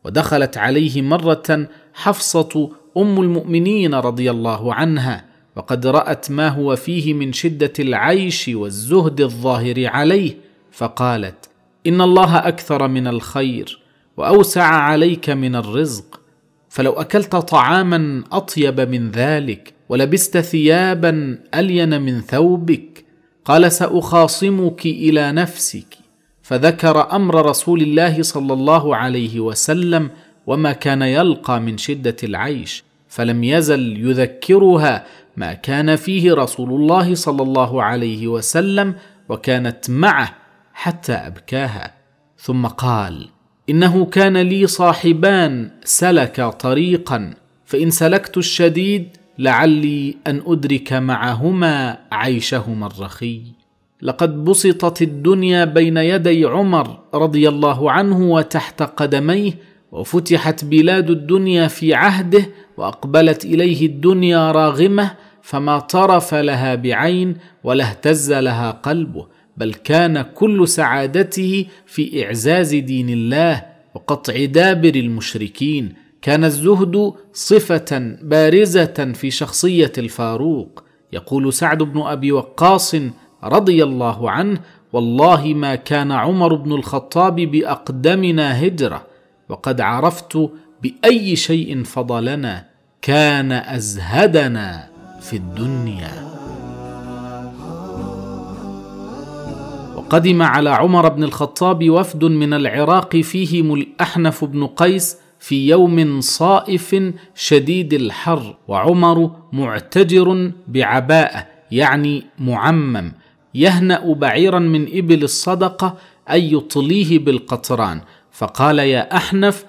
ودخلت عليه مره حفصه ام المؤمنين رضي الله عنها وقد رأت ما هو فيه من شدة العيش والزهد الظاهر عليه فقالت: إن الله أكثر من الخير وأوسع عليك من الرزق فلو أكلت طعاما أطيب من ذلك ولبست ثيابا ألين من ثوبك قال سأخاصمك إلى نفسك فذكر أمر رسول الله صلى الله عليه وسلم وما كان يلقى من شدة العيش فلم يزل يذكرها ما كان فيه رسول الله صلى الله عليه وسلم وكانت معه حتى ابكاها ثم قال انه كان لي صاحبان سلك طريقا فان سلكت الشديد لعلي ان ادرك معهما عيشهما الرخي لقد بسطت الدنيا بين يدي عمر رضي الله عنه وتحت قدميه وفتحت بلاد الدنيا في عهده واقبلت اليه الدنيا راغمه فما طرف لها بعين ولا اهتز لها قلبه بل كان كل سعادته في اعزاز دين الله وقطع دابر المشركين كان الزهد صفه بارزه في شخصيه الفاروق يقول سعد بن ابي وقاص رضي الله عنه والله ما كان عمر بن الخطاب باقدمنا هجره وقد عرفت باي شيء فضلنا كان ازهدنا في الدنيا وقدم على عمر بن الخطاب وفد من العراق فيهم الاحنف بن قيس في يوم صائف شديد الحر وعمر معتجر بعباءه يعني معمم يهنا بعيرا من ابل الصدقه اي يطليه بالقطران فقال يا أحنف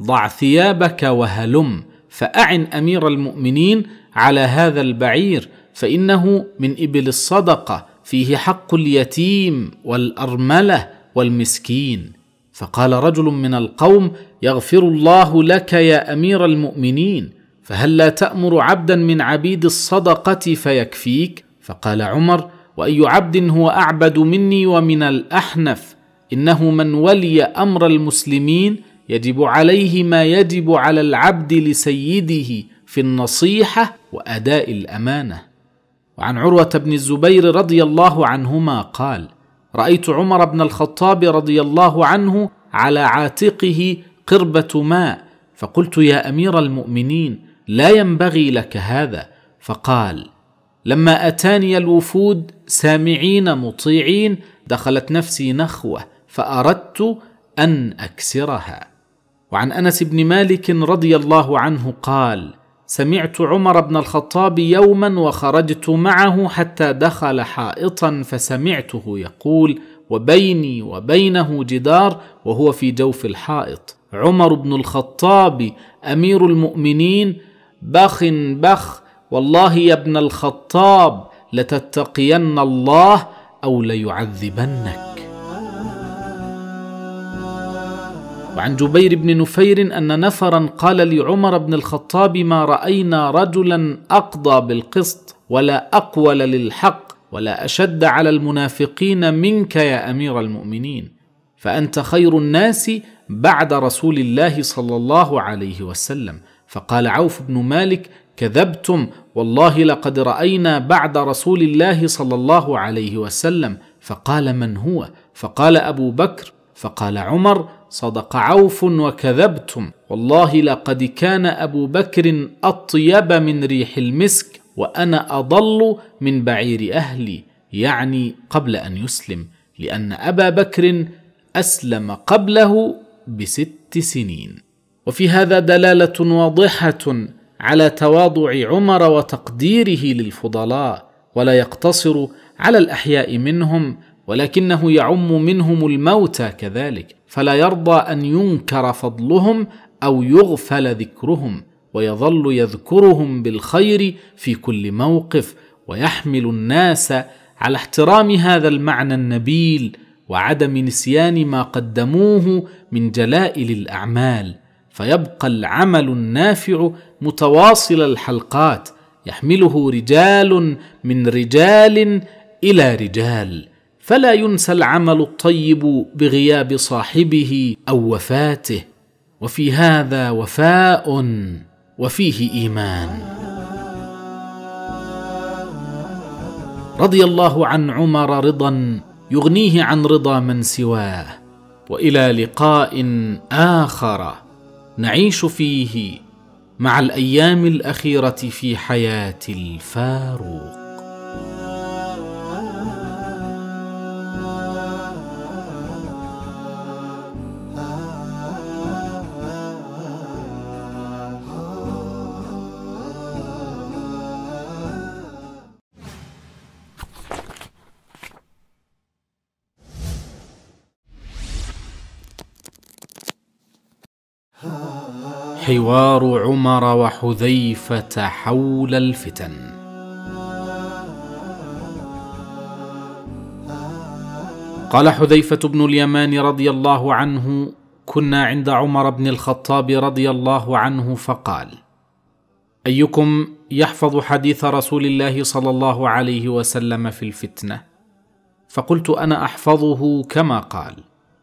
ضع ثيابك وهلم فأعن أمير المؤمنين على هذا البعير فإنه من إبل الصدقة فيه حق اليتيم والأرملة والمسكين فقال رجل من القوم يغفر الله لك يا أمير المؤمنين فهل لا تأمر عبدا من عبيد الصدقة فيكفيك؟ فقال عمر وأي عبد هو أعبد مني ومن الأحنف إنه من ولي أمر المسلمين يجب عليه ما يجب على العبد لسيده في النصيحه واداء الامانه وعن عروه بن الزبير رضي الله عنهما قال رايت عمر بن الخطاب رضي الله عنه على عاتقه قربه ماء فقلت يا امير المؤمنين لا ينبغي لك هذا فقال لما اتاني الوفود سامعين مطيعين دخلت نفسي نخوه فاردت ان اكسرها وعن انس بن مالك رضي الله عنه قال سمعت عمر بن الخطاب يوما وخرجت معه حتى دخل حائطا فسمعته يقول وبيني وبينه جدار وهو في جوف الحائط عمر بن الخطاب امير المؤمنين بخ بخ والله يا ابن الخطاب لتتقين الله او ليعذبنك وعن جبير بن نفير ان نفرا قال لعمر بن الخطاب ما راينا رجلا اقضى بالقسط ولا اقول للحق ولا اشد على المنافقين منك يا امير المؤمنين فانت خير الناس بعد رسول الله صلى الله عليه وسلم فقال عوف بن مالك كذبتم والله لقد راينا بعد رسول الله صلى الله عليه وسلم فقال من هو فقال ابو بكر فقال عمر صدق عوف وكذبتم والله لقد كان ابو بكر اطيب من ريح المسك وانا اضل من بعير اهلي يعني قبل ان يسلم لان ابا بكر اسلم قبله بست سنين وفي هذا دلاله واضحه على تواضع عمر وتقديره للفضلاء ولا يقتصر على الاحياء منهم ولكنه يعم منهم الموتى كذلك فلا يرضى ان ينكر فضلهم او يغفل ذكرهم ويظل يذكرهم بالخير في كل موقف ويحمل الناس على احترام هذا المعنى النبيل وعدم نسيان ما قدموه من جلائل الاعمال فيبقى العمل النافع متواصل الحلقات يحمله رجال من رجال الى رجال فلا ينسى العمل الطيب بغياب صاحبه او وفاته وفي هذا وفاء وفيه ايمان رضي الله عن عمر رضا يغنيه عن رضا من سواه والى لقاء اخر نعيش فيه مع الايام الاخيره في حياه الفاروق حوار عمر وحذيفة حول الفتن قال حذيفة بن اليمان رضي الله عنه كنا عند عمر بن الخطاب رضي الله عنه فقال ايكم يحفظ حديث رسول الله صلى الله عليه وسلم في الفتنه فقلت انا احفظه كما قال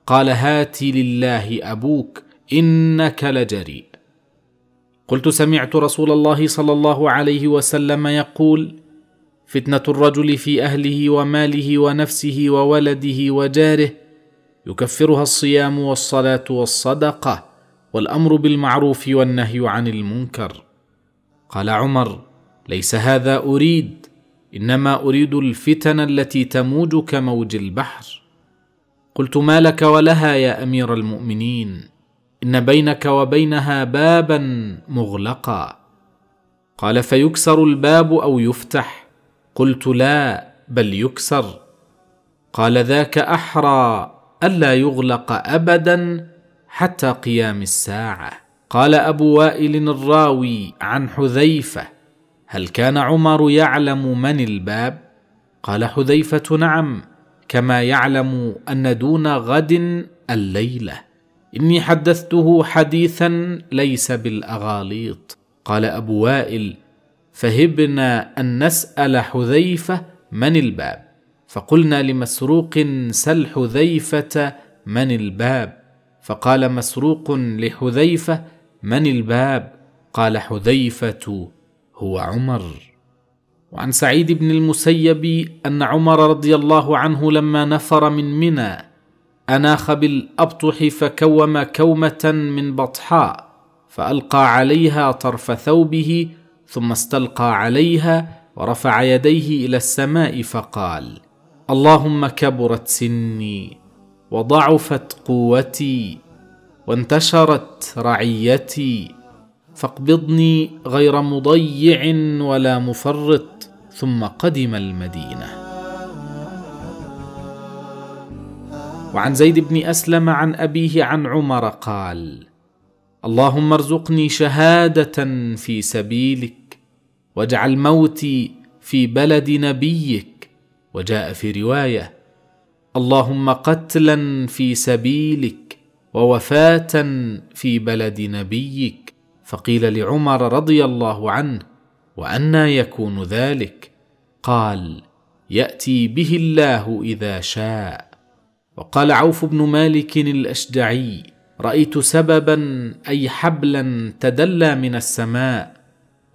قال هات لله ابوك انك لجريء قلت سمعت رسول الله صلى الله عليه وسلم يقول فتنه الرجل في اهله وماله ونفسه وولده وجاره يكفرها الصيام والصلاه والصدقه والامر بالمعروف والنهي عن المنكر قال عمر ليس هذا اريد انما اريد الفتن التي تموج كموج البحر قلت ما لك ولها يا امير المؤمنين ان بينك وبينها بابا مغلقا قال فيكسر الباب او يفتح قلت لا بل يكسر قال ذاك احرى الا يغلق ابدا حتى قيام الساعه قال ابو وائل الراوي عن حذيفه هل كان عمر يعلم من الباب قال حذيفه نعم كما يعلم ان دون غد الليله اني حدثته حديثا ليس بالاغاليط قال ابو وائل فهبنا ان نسال حذيفه من الباب فقلنا لمسروق سل حذيفه من الباب فقال مسروق لحذيفه من الباب قال حذيفه هو عمر وعن سعيد بن المسيب ان عمر رضي الله عنه لما نفر من منى اناخ بالابطح فكوم كومه من بطحاء فالقى عليها طرف ثوبه ثم استلقى عليها ورفع يديه الى السماء فقال اللهم كبرت سني وضعفت قوتي وانتشرت رعيتي فاقبضني غير مضيع ولا مفرط ثم قدم المدينه وعن زيد بن اسلم عن ابيه عن عمر قال اللهم ارزقني شهاده في سبيلك واجعل موتي في بلد نبيك وجاء في روايه اللهم قتلا في سبيلك ووفاه في بلد نبيك فقيل لعمر رضي الله عنه وانى يكون ذلك قال ياتي به الله اذا شاء وقال عوف بن مالك الاشجعي رايت سببا اي حبلا تدلى من السماء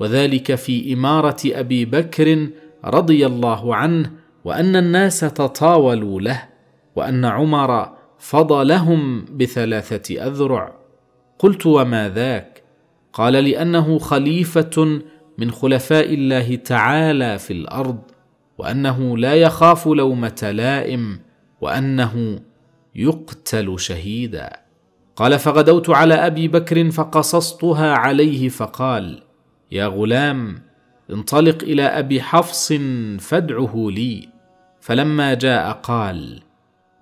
وذلك في اماره ابي بكر رضي الله عنه وان الناس تطاولوا له وان عمر فضلهم بثلاثه اذرع قلت وما ذاك قال لانه خليفه من خلفاء الله تعالى في الارض وانه لا يخاف لومه لائم وانه يقتل شهيدا قال فغدوت على ابي بكر فقصصتها عليه فقال يا غلام انطلق الى ابي حفص فادعه لي فلما جاء قال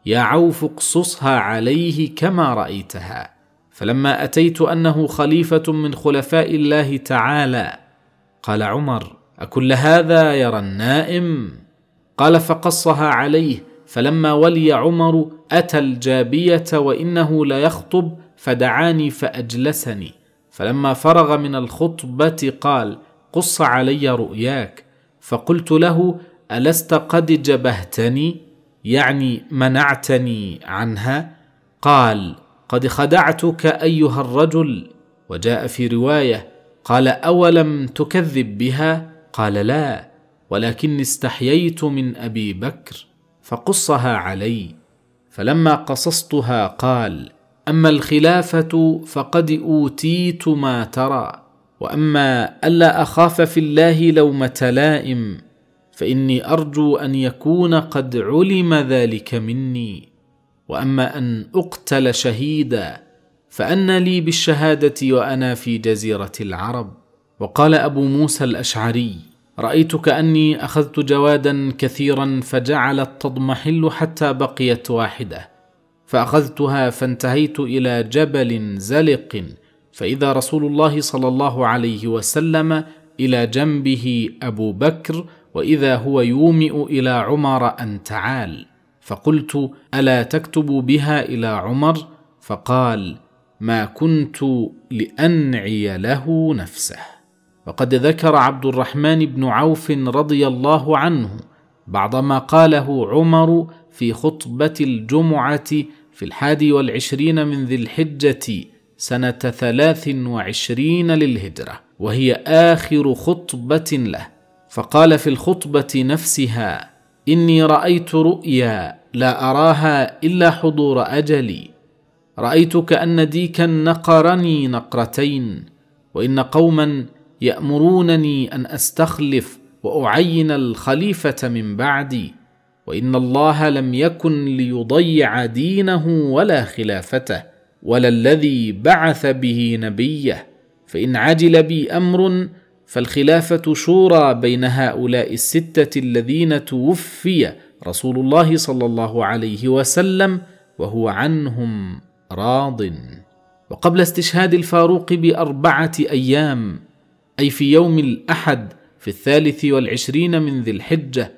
يا عوف اقصصها عليه كما رايتها فلما اتيت انه خليفه من خلفاء الله تعالى قال عمر اكل هذا يرى النائم قال فقصها عليه فلما ولي عمر اتى الجابيه وانه ليخطب فدعاني فاجلسني فلما فرغ من الخطبه قال قص علي رؤياك فقلت له الست قد جبهتني يعني منعتني عنها قال قد خدعتك ايها الرجل وجاء في روايه قال اولم تكذب بها قال لا ولكني استحييت من ابي بكر فقصها علي فلما قصصتها قال اما الخلافه فقد اوتيت ما ترى واما الا اخاف في الله لومه لائم فاني ارجو ان يكون قد علم ذلك مني واما ان اقتل شهيدا فان لي بالشهاده وانا في جزيره العرب وقال ابو موسى الاشعري رايت كاني اخذت جوادا كثيرا فجعلت تضمحل حتى بقيت واحده فاخذتها فانتهيت الى جبل زلق فاذا رسول الله صلى الله عليه وسلم الى جنبه ابو بكر واذا هو يومئ الى عمر ان تعال فقلت الا تكتب بها الى عمر فقال ما كنت لانعي له نفسه وقد ذكر عبد الرحمن بن عوف رضي الله عنه بعض ما قاله عمر في خطبه الجمعه في الحادي والعشرين من ذي الحجه سنه ثلاث وعشرين للهجره وهي اخر خطبه له فقال في الخطبه نفسها اني رايت رؤيا لا اراها الا حضور اجلي رايت كان ديكا نقرني نقرتين وان قوما يامرونني ان استخلف واعين الخليفه من بعدي وان الله لم يكن ليضيع دينه ولا خلافته ولا الذي بعث به نبيه فان عجل بي امر فالخلافه شورى بين هؤلاء السته الذين توفي رسول الله صلى الله عليه وسلم وهو عنهم راض وقبل استشهاد الفاروق باربعه ايام أي في يوم الأحد في الثالث والعشرين من ذي الحجة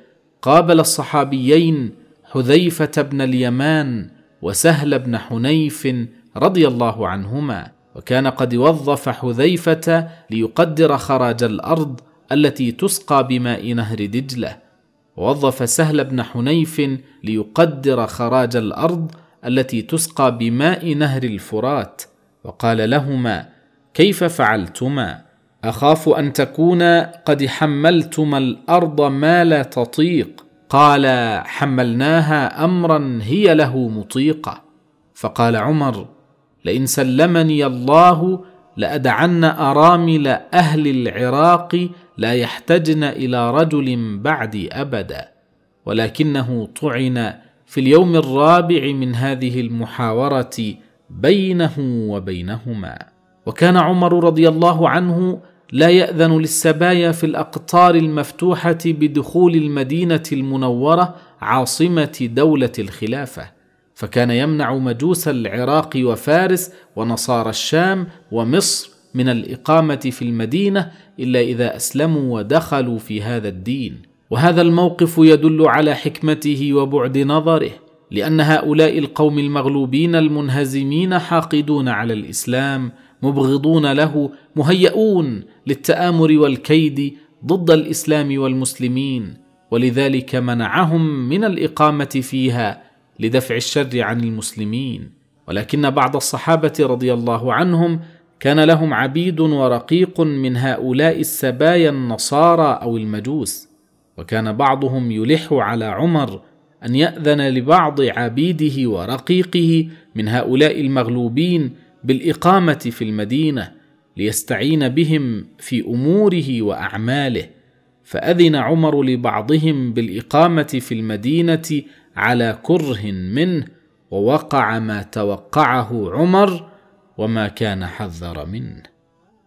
قابل الصحابيين حذيفة بن اليمان وسهل بن حنيف رضي الله عنهما وكان قد وظف حذيفة ليقدر خراج الأرض التي تسقى بماء نهر دجلة ووظف سهل بن حنيف ليقدر خراج الأرض التي تسقى بماء نهر الفرات وقال لهما كيف فعلتما اخاف ان تكون قد حملتما الارض ما لا تطيق قال حملناها امرا هي له مطيقه فقال عمر لئن سلمني الله لادعن ارامل اهل العراق لا يحتجن الى رجل بعدي ابدا ولكنه طعن في اليوم الرابع من هذه المحاوره بينه وبينهما وكان عمر رضي الله عنه لا ياذن للسبايا في الاقطار المفتوحه بدخول المدينه المنوره عاصمه دوله الخلافه فكان يمنع مجوس العراق وفارس ونصارى الشام ومصر من الاقامه في المدينه الا اذا اسلموا ودخلوا في هذا الدين وهذا الموقف يدل على حكمته وبعد نظره لان هؤلاء القوم المغلوبين المنهزمين حاقدون على الاسلام مبغضون له مهيئون للتامر والكيد ضد الاسلام والمسلمين ولذلك منعهم من الاقامه فيها لدفع الشر عن المسلمين ولكن بعض الصحابه رضي الله عنهم كان لهم عبيد ورقيق من هؤلاء السبايا النصارى او المجوس وكان بعضهم يلح على عمر ان ياذن لبعض عبيده ورقيقه من هؤلاء المغلوبين بالاقامه في المدينه ليستعين بهم في اموره واعماله فاذن عمر لبعضهم بالاقامه في المدينه على كره منه ووقع ما توقعه عمر وما كان حذر منه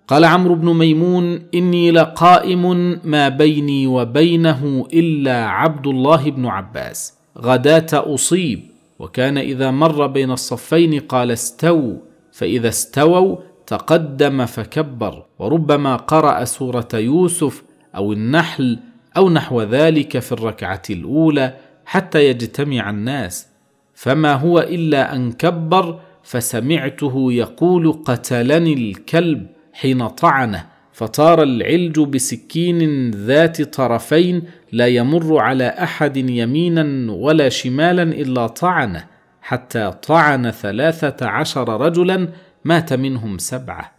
قال عمرو بن ميمون اني لقائم ما بيني وبينه الا عبد الله بن عباس غداه اصيب وكان اذا مر بين الصفين قال استو فاذا استووا تقدم فكبر وربما قرا سوره يوسف او النحل او نحو ذلك في الركعه الاولى حتى يجتمع الناس فما هو الا ان كبر فسمعته يقول قتلني الكلب حين طعنه فطار العلج بسكين ذات طرفين لا يمر على احد يمينا ولا شمالا الا طعنه حتى طعن ثلاثه عشر رجلا مات منهم سبعه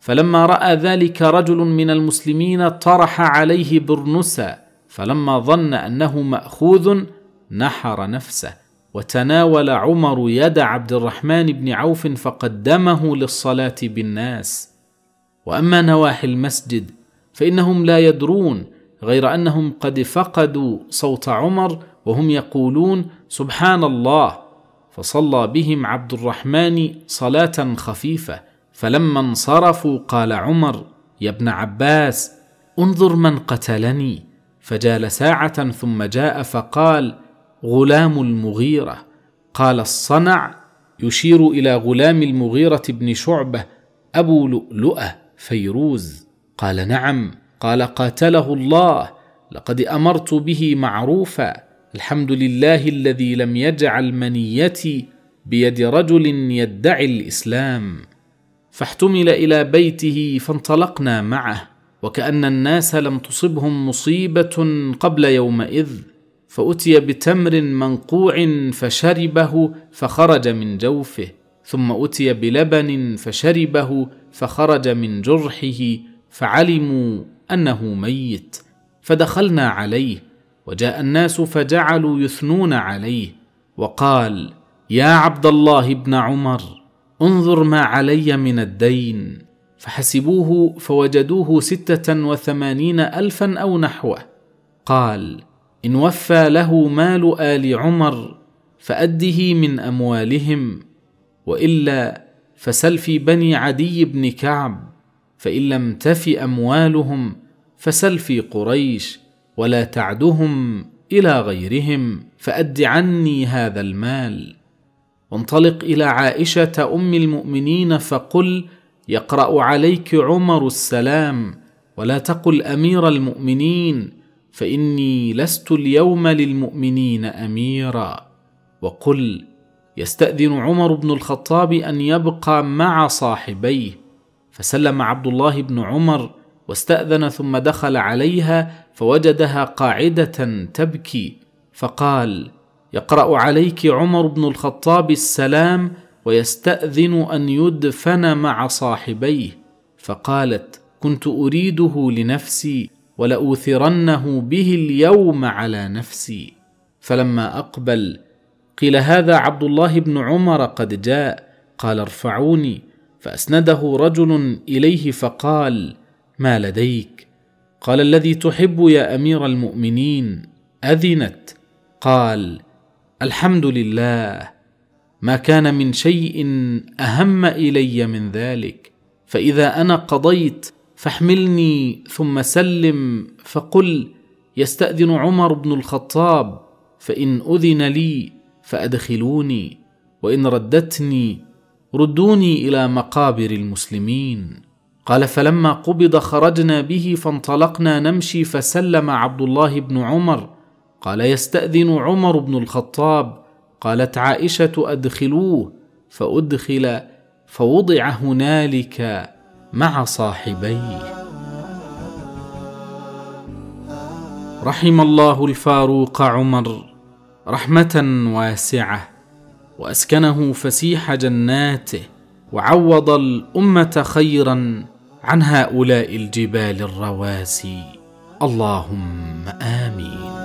فلما راى ذلك رجل من المسلمين طرح عليه برنسا فلما ظن انه ماخوذ نحر نفسه وتناول عمر يد عبد الرحمن بن عوف فقدمه للصلاه بالناس واما نواحي المسجد فانهم لا يدرون غير انهم قد فقدوا صوت عمر وهم يقولون سبحان الله فصلى بهم عبد الرحمن صلاه خفيفه فلما انصرفوا قال عمر يا ابن عباس انظر من قتلني فجال ساعه ثم جاء فقال غلام المغيره قال الصنع يشير الى غلام المغيره بن شعبه ابو لؤلؤه فيروز قال نعم قال قاتله الله لقد امرت به معروفا الحمد لله الذي لم يجعل منيتي بيد رجل يدعي الاسلام فاحتمل الى بيته فانطلقنا معه وكان الناس لم تصبهم مصيبه قبل يومئذ فاتي بتمر منقوع فشربه فخرج من جوفه ثم اتي بلبن فشربه فخرج من جرحه فعلموا انه ميت فدخلنا عليه وجاء الناس فجعلوا يثنون عليه وقال يا عبد الله بن عمر انظر ما علي من الدين فحسبوه فوجدوه سته وثمانين الفا او نحوه قال ان وفى له مال ال عمر فاده من اموالهم والا فسل في بني عدي بن كعب فان لم تف اموالهم فسل في قريش ولا تعدهم الى غيرهم فاد عني هذا المال وانطلق الى عائشه ام المؤمنين فقل يقرا عليك عمر السلام ولا تقل امير المؤمنين فاني لست اليوم للمؤمنين اميرا وقل يستاذن عمر بن الخطاب ان يبقى مع صاحبيه فسلم عبد الله بن عمر واستاذن ثم دخل عليها فوجدها قاعده تبكي فقال يقرا عليك عمر بن الخطاب السلام ويستاذن ان يدفن مع صاحبيه فقالت كنت اريده لنفسي ولاوثرنه به اليوم على نفسي فلما اقبل قيل هذا عبد الله بن عمر قد جاء قال ارفعوني فاسنده رجل اليه فقال ما لديك قال الذي تحب يا امير المؤمنين اذنت قال الحمد لله ما كان من شيء اهم الي من ذلك فاذا انا قضيت فاحملني ثم سلم فقل يستاذن عمر بن الخطاب فان اذن لي فادخلوني وان ردتني ردوني الى مقابر المسلمين قال فلما قبض خرجنا به فانطلقنا نمشي فسلم عبد الله بن عمر قال يستاذن عمر بن الخطاب قالت عائشه ادخلوه فادخل فوضع هنالك مع صاحبيه رحم الله الفاروق عمر رحمه واسعه واسكنه فسيح جناته وعوض الامه خيرا عن هؤلاء الجبال الرواسي اللهم امين